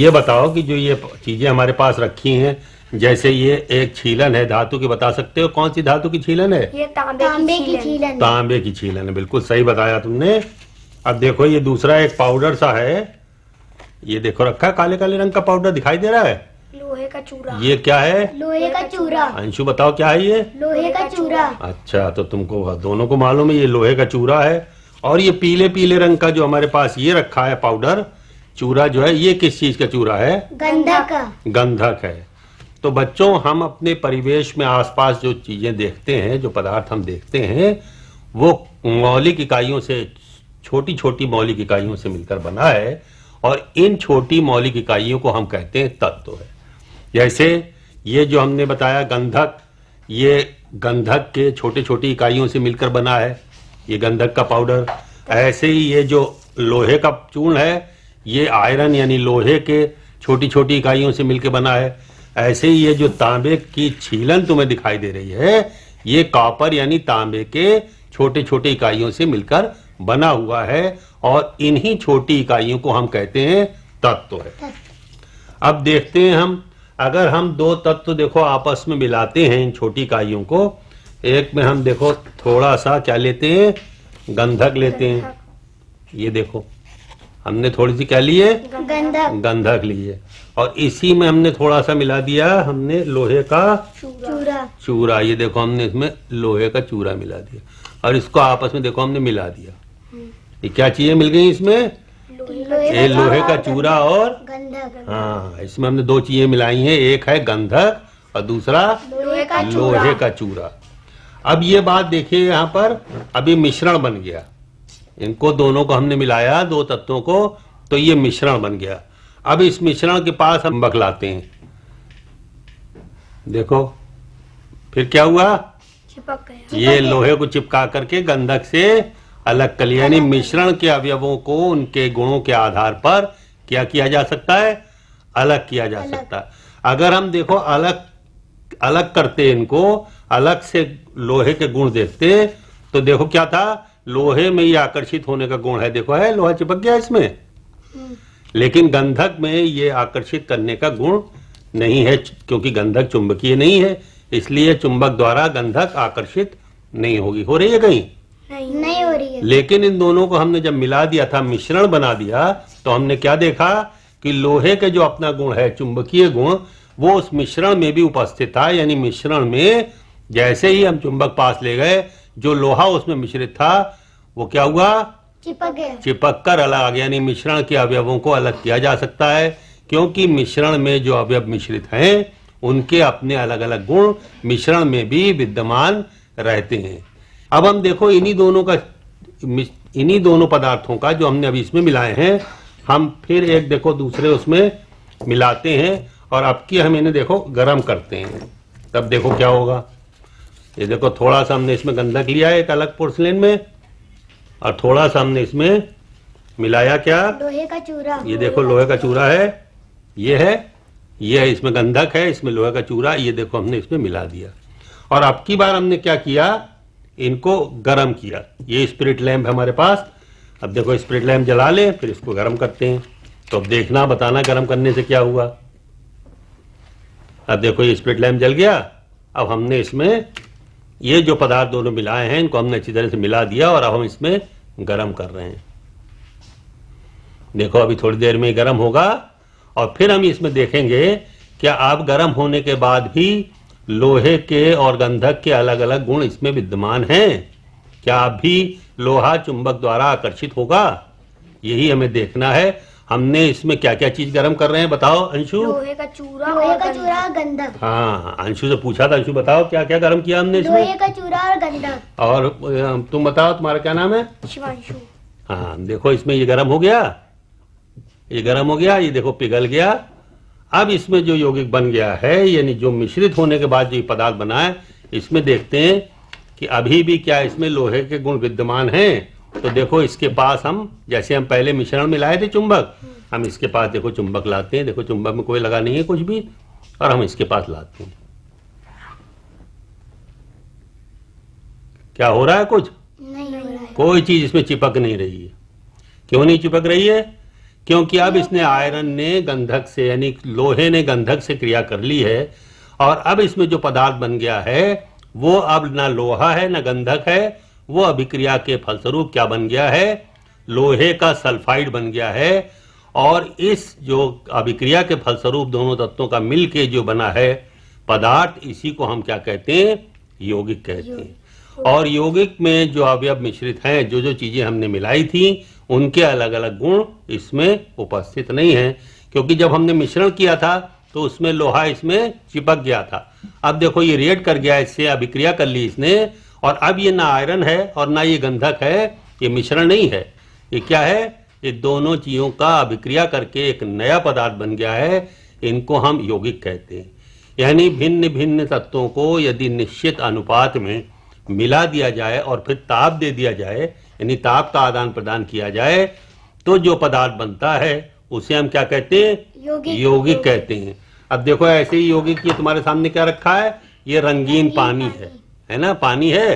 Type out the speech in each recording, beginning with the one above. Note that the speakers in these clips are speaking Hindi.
ये बताओ कि जो ये चीजें हमारे पास रखी हैं जैसे ये एक छीलन है धातु की बता सकते हो कौन सी धातु की छीलन है ये तांबे की छीलन तांबे की छीलन है बिल्कुल सही बताया तुमने अब देखो ये दूसरा एक पाउडर सा है ये देखो रखा है काले काले रंग का पाउडर दिखाई दे रहा है लोहे का चूरा ये क्या है लोहे का चूरा अंशु बताओ क्या है ये लोहे का चूरा अच्छा तो तुमको दोनों को मालूम है ये लोहे का चूरा है और ये पीले पीले रंग का जो हमारे पास ये रखा है पाउडर चूरा जो है ये किस चीज का चूरा है गंधक गंधक है तो बच्चों हम अपने परिवेश में आसपास जो चीजें देखते हैं जो पदार्थ हम देखते हैं वो मौलिक इकाइयों से छोटी छोटी मौलिक इकाइयों से मिलकर बना है और इन छोटी मौलिक इकाइयों को हम कहते हैं तत्व है जैसे ये जो हमने बताया गंधक ये गंधक के छोटे छोटी इकाइयों से मिलकर बना है ये गंधक का पाउडर ऐसे ही ये जो लोहे का चूर्ण है ये आयरन यानी लोहे के छोटी छोटी इकाइयों से मिलकर बना है ऐसे ही ये जो तांबे की छीलन तुम्हें दिखाई दे रही है ये कॉपर यानी तांबे के छोटे छोटे इकाइयों से मिलकर बना हुआ है और इन्हीं छोटी इकाइयों को हम कहते हैं तत्व है अब देखते हैं हम अगर हम दो तत्व तो देखो आपस में मिलाते हैं इन छोटी इकाइयों को एक में हम देखो थोड़ा सा क्या लेते हैं गंधक लेते हैं ये देखो हमने थोड़ी सी क्या लिए गंधक गंधक और इसी में हमने थोड़ा सा मिला दिया हमने लोहे का चूरा चूरा ये देखो हमने इसमें लोहे का चूरा मिला दिया और इसको आपस में देखो हमने मिला दिया ये क्या चीजें मिल गई इसमें ये लोहे का चूरा और गंधक हाँ इसमें हमने दो चीजें मिलाई हैं एक है गंधक और दूसरा लोहे का चूरा अब ये बात देखिए यहाँ पर अभी मिश्रण बन गया इनको दोनों को हमने मिलाया दो तत्वों को तो ये मिश्रण बन गया अब इस मिश्रण के पास हम बखलाते हैं देखो फिर क्या हुआ चिपक गया ये लोहे को चिपका करके गंधक से अलग कर लिया यानी मिश्रण के अवयवों को उनके गुणों के आधार पर क्या किया जा सकता है अलग किया जा अलग। सकता है अगर हम देखो अलग अलग करते इनको अलग से लोहे के गुण देखते तो देखो क्या था लोहे में ही आकर्षित होने का गुण है देखो है लोहा चिपक गया इसमें लेकिन गंधक में ये आकर्षित करने का गुण नहीं है क्योंकि गंधक चुंबकीय नहीं है इसलिए चुंबक द्वारा गंधक आकर्षित नहीं होगी हो रही है कहीं नहीं, नहीं हो रही है लेकिन इन दोनों को हमने जब मिला दिया था मिश्रण बना दिया तो हमने क्या देखा कि लोहे के जो अपना गुण है चुंबकीय गुण वो उस मिश्रण में भी उपस्थित था यानी मिश्रण में जैसे ही हम चुंबक पास ले गए जो लोहा उसमें मिश्रित था वो क्या हुआ चिपक गया चिपक कर अलग यानी मिश्रण के अवयवों को अलग किया जा सकता है क्योंकि मिश्रण में जो अवयव मिश्रित हैं उनके अपने अलग अलग गुण मिश्रण में भी विद्यमान रहते हैं अब हम देखो इन्हीं दोनों का इन्हीं दोनों पदार्थों का जो हमने अभी इसमें मिलाए हैं हम फिर एक देखो दूसरे उसमें मिलाते हैं और अब की हम इन्हें देखो गर्म करते हैं तब देखो क्या होगा ये देखो थोड़ा सा हमने इसमें गंधक लिया है एक अलग पोर्सलेन में और थोड़ा सा हमने इसमें मिलाया क्या लोहे का चूरा ये देखो लोहे का चूरा है ये है ये है इसमें गंधक है इसमें लोहे का चूरा ये देखो हमने इसमें मिला दिया और अब की बार हमने क्या किया इनको गर्म किया ये स्प्रिट लैम्प हमारे पास अब देखो स्प्रिट लैम्प जला लें फिर इसको गर्म करते हैं तो अब देखना बताना गर्म करने से क्या हुआ अब देखो ये स्प्रिट लैम्प जल गया अब हमने इसमें ये जो पदार्थ दोनों मिलाए हैं इनको हमने अच्छी तरह से मिला दिया और अब हम इसमें गर्म कर रहे हैं देखो अभी थोड़ी देर में गर्म होगा और फिर हम इसमें देखेंगे क्या आप गर्म होने के बाद भी लोहे के और गंधक के अलग अलग गुण इसमें विद्यमान हैं क्या आप भी लोहा चुंबक द्वारा आकर्षित होगा यही हमें देखना है हमने इसमें क्या क्या चीज गर्म कर रहे हैं बताओ अंशु लोहे का चूरा लोहे का चूरा गंधक हाँ अंशु से पूछा था अंशु बताओ क्या क्या गर्म किया हमने इसमें लोहे का चूरा और गंधक और तुम बताओ तुम्हारा क्या नाम है शिवांशु हाँ देखो इसमें ये गर्म हो गया ये गर्म हो गया ये देखो पिघल गया अब इसमें जो यौगिक बन गया है यानी जो मिश्रित होने के बाद जो ये पदार्थ बना है इसमें देखते हैं कि अभी भी क्या इसमें लोहे के गुण विद्यमान हैं तो देखो इसके पास हम जैसे हम पहले मिश्रण में लाए थे चुंबक हम इसके पास देखो चुंबक लाते हैं देखो चुंबक में कोई लगा नहीं है कुछ भी और हम इसके पास लाते हैं क्या हो रहा है कुछ नहीं हो रहा है। कोई चीज इसमें चिपक नहीं रही है क्यों नहीं चिपक रही है क्योंकि अब इसने आयरन ने गंधक से यानी लोहे ने गंधक से क्रिया कर ली है और अब इसमें जो पदार्थ बन गया है वो अब ना लोहा है ना गंधक है वह अभिक्रिया के फलस्वरूप क्या बन गया है लोहे का सल्फाइड बन गया है और इस जो अभिक्रिया के फलस्वरूप दोनों तत्वों का मिलके जो बना है पदार्थ इसी को हम क्या कहते हैं यौगिक कहते हैं और यौगिक में जो अवयव मिश्रित हैं जो जो चीजें हमने मिलाई थी उनके अलग अलग गुण इसमें उपस्थित नहीं है क्योंकि जब हमने मिश्रण किया था तो उसमें लोहा इसमें चिपक गया था अब देखो ये रेड कर गया इससे अभिक्रिया कर ली इसने और अब ये ना आयरन है और ना ये गंधक है ये मिश्रण नहीं है ये क्या है ये दोनों चीजों का अभिक्रिया करके एक नया पदार्थ बन गया है इनको हम यौगिक कहते हैं यानी भिन्न भिन्न तत्वों को यदि निश्चित अनुपात में मिला दिया जाए और फिर ताप दे दिया जाए यानी ताप का आदान प्रदान किया जाए तो जो पदार्थ बनता है उसे हम क्या कहते हैं यौगिक कहते हैं अब देखो ऐसे ही यौगिक ये तुम्हारे सामने क्या रखा है ये रंगीन पानी है है ना पानी है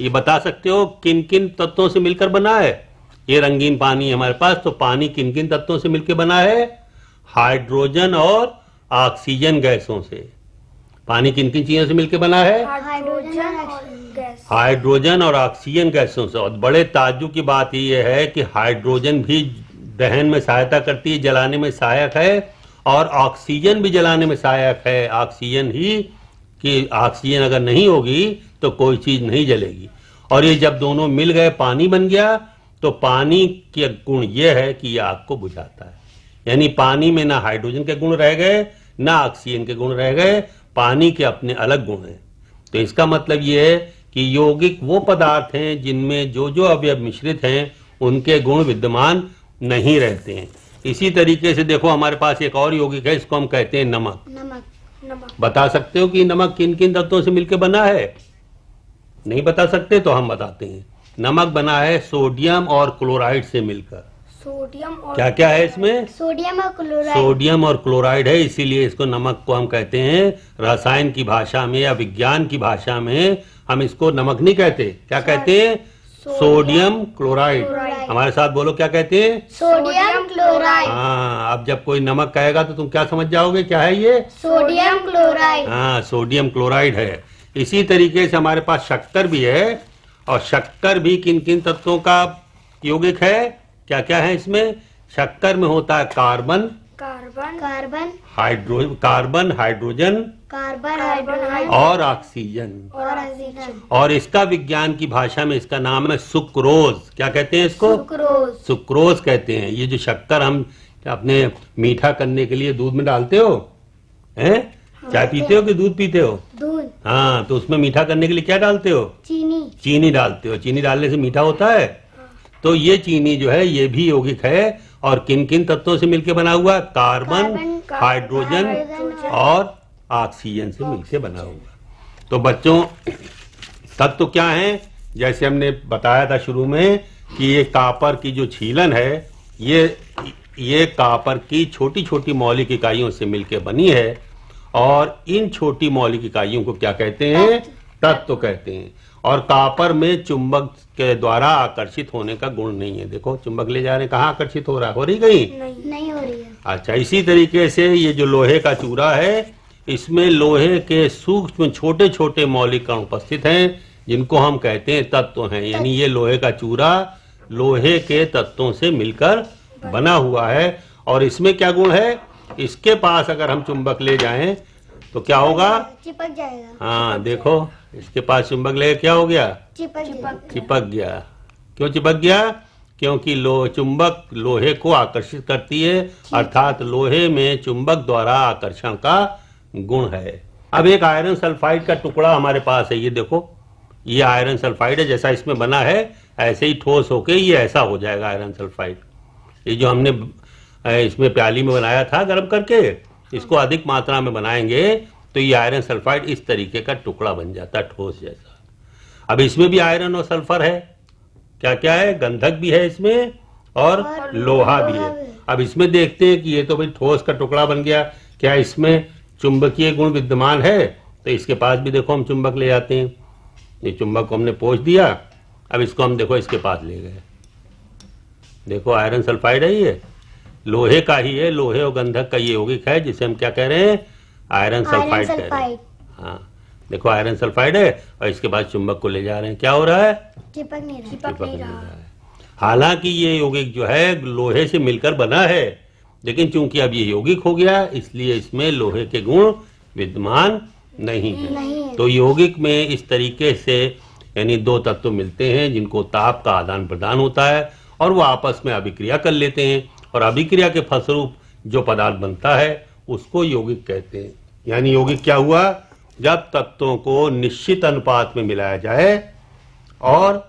ये बता सकते हो किन किन तत्वों से मिलकर बना है ये रंगीन पानी हमारे पास तो पानी किन किन तत्वों से मिलकर बना है हाइड्रोजन और ऑक्सीजन गैसों से पानी किन किन चीजों से मिलकर बना है हाइड्रोजन और ऑक्सीजन गैसों से और बड़े ताजु की बात यह है कि हाइड्रोजन भी दहन में सहायता करती है जलाने में सहायक है और ऑक्सीजन भी जलाने में सहायक है ऑक्सीजन ही कि ऑक्सीजन अगर नहीं होगी तो कोई चीज नहीं जलेगी और ये जब दोनों मिल गए पानी बन गया तो पानी के गुण ये है कि ये आग को बुझाता है यानी पानी में ना हाइड्रोजन के गुण रह गए ना ऑक्सीजन के गुण रह गए पानी के अपने अलग गुण हैं तो इसका मतलब ये है कि यौगिक वो पदार्थ हैं जिनमें जो जो अवयव मिश्रित हैं उनके गुण विद्यमान नहीं रहते हैं इसी तरीके से देखो हमारे पास एक और यौगिक है इसको हम कहते हैं नमक, नमक। बता सकते हो कि नमक किन किन तत्वों से मिलकर बना है नहीं बता सकते तो हम बताते हैं नमक बना है सोडियम और क्लोराइड से मिलकर सोडियम और क्या क्या है इसमें सोडियम और क्लोराइड सोडियम और क्लोराइड है इसीलिए इसको नमक को हम कहते हैं रसायन की भाषा में या विज्ञान की भाषा में हम इसको नमक नहीं कहते क्या कहते हैं सोडियम क्लोराइड हमारे साथ बोलो क्या कहते हैं सोडियम क्लोराइड हाँ अब जब कोई नमक कहेगा तो तुम क्या समझ जाओगे क्या है ये सोडियम क्लोराइड हाँ सोडियम क्लोराइड है इसी तरीके से हमारे पास शक्कर भी है और शक्कर भी किन किन तत्वों का यौगिक है क्या क्या है इसमें शक्कर में होता है carbon carbon carbon hydro carbon hydrogen carbon hydrogen और ऑक्सीजन और ऑक्सीजन और इसका विज्ञान की भाषा में इसका नाम है सुक्रोज क्या कहते हैं इसको सुक्रोज सुक्रोज कहते हैं ये जो शक्कर हम अपने मीठा करने के लिए दूध में डालते हो हैं हाँ, चाय पीते हो कि दूध पीते हो दूध हाँ तो उसमें मीठा करने के लिए क्या डालते हो चीनी चीनी डालते हो चीनी डालने से मीठा होता है हाँ। तो ये चीनी जो है ये भी यौगिक है और किन किन तत्वों से मिलकर बना हुआ कार्बन हाइड्रोजन और ऑक्सीजन से मिलकर बना हुआ तो बच्चों तत्व क्या हैं जैसे हमने बताया था शुरू में कि ये कापर की जो छीलन है ये ये कापर की छोटी छोटी मौलिक इकाइयों से मिलकर बनी है और इन छोटी मौलिक इकाइयों को क्या कहते हैं तत्व कहते हैं और कापर में चुंबक के द्वारा आकर्षित होने का गुण नहीं है देखो चुंबक ले जा रहे कहा आकर्षित हो रहा हो रही गई नहीं, नहीं हो रही है अच्छा इसी तरीके से ये जो लोहे का चूरा है इसमें लोहे के सूक्ष्म छोटे छोटे मौलिक कण उपस्थित हैं जिनको हम कहते हैं तत्व हैं यानी ये लोहे का चूरा लोहे के तत्वों से मिलकर बना हुआ है और इसमें क्या गुण है इसके पास अगर हम चुंबक ले जाएं तो क्या होगा चिपक जाएगा हाँ देखो इसके पास चुंबक लगे क्या हो गया चिपक चिपक, चिपक गया क्यों चिपक गया क्योंकि लो चुंबक लोहे को आकर्षित करती है अर्थात लोहे में चुंबक द्वारा आकर्षण का गुण है अब एक आयरन सल्फाइड का टुकड़ा हमारे पास है ये देखो ये आयरन सल्फाइड है जैसा इसमें बना है ऐसे ही ठोस होके ये ऐसा हो जाएगा आयरन सल्फाइड ये जो हमने इसमें प्याली में बनाया था गर्म करके इसको अधिक मात्रा में बनाएंगे तो ये आयरन सल्फाइड इस तरीके का टुकड़ा बन जाता है ठोस जैसा अब इसमें भी आयरन और सल्फर है क्या क्या है गंधक भी है इसमें और, लोहा भी है अब इसमें देखते हैं कि ये तो भाई ठोस का टुकड़ा बन गया क्या इसमें चुंबकीय गुण विद्यमान है तो इसके पास भी देखो हम चुंबक ले जाते हैं ये चुंबक को हमने पोच दिया अब इसको हम देखो इसके पास ले गए देखो आयरन सल्फाइड है ये लोहे का ही है लोहे और गंधक का ये यौगिक है जिसे हम क्या कह रहे हैं आयरन सल्फाइड कह रहे हैं हाँ देखो आयरन सल्फाइड है और इसके बाद चुंबक को ले जा रहे हैं क्या हो रहा है चिपक नहीं रहा चिपक नहीं रहा है हालांकि ये यौगिक जो है लोहे से मिलकर बना है लेकिन चूंकि अब ये यौगिक हो गया इसलिए इसमें लोहे के गुण विद्यमान नहीं है तो यौगिक में इस तरीके से यानी दो तत्व मिलते हैं जिनको ताप का आदान प्रदान होता है और वो आपस में अभिक्रिया कर लेते हैं और अभिक्रिया के फलस्वरूप जो पदार्थ बनता है उसको यौगिक कहते हैं यानी यौगिक क्या हुआ जब तत्वों को निश्चित अनुपात में मिलाया जाए और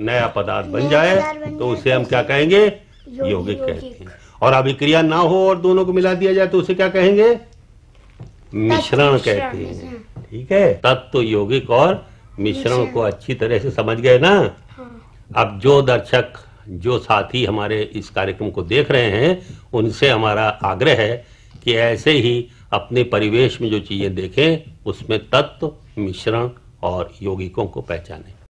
नया पदार्थ बन जाए तो उसे हम तो क्या कहेंगे यौगिक कहते हैं और अभिक्रिया ना हो और दोनों को मिला दिया जाए तो उसे क्या कहेंगे मिश्रण कहते हैं ठीक है तत्व यौगिक और मिश्रण को अच्छी तरह से समझ गए ना हाँ। अब जो दर्शक जो साथी हमारे इस कार्यक्रम को देख रहे हैं उनसे हमारा आग्रह है कि ऐसे ही अपने परिवेश में जो चीज़ें देखें उसमें तत्व मिश्रण और यौगिकों को पहचानें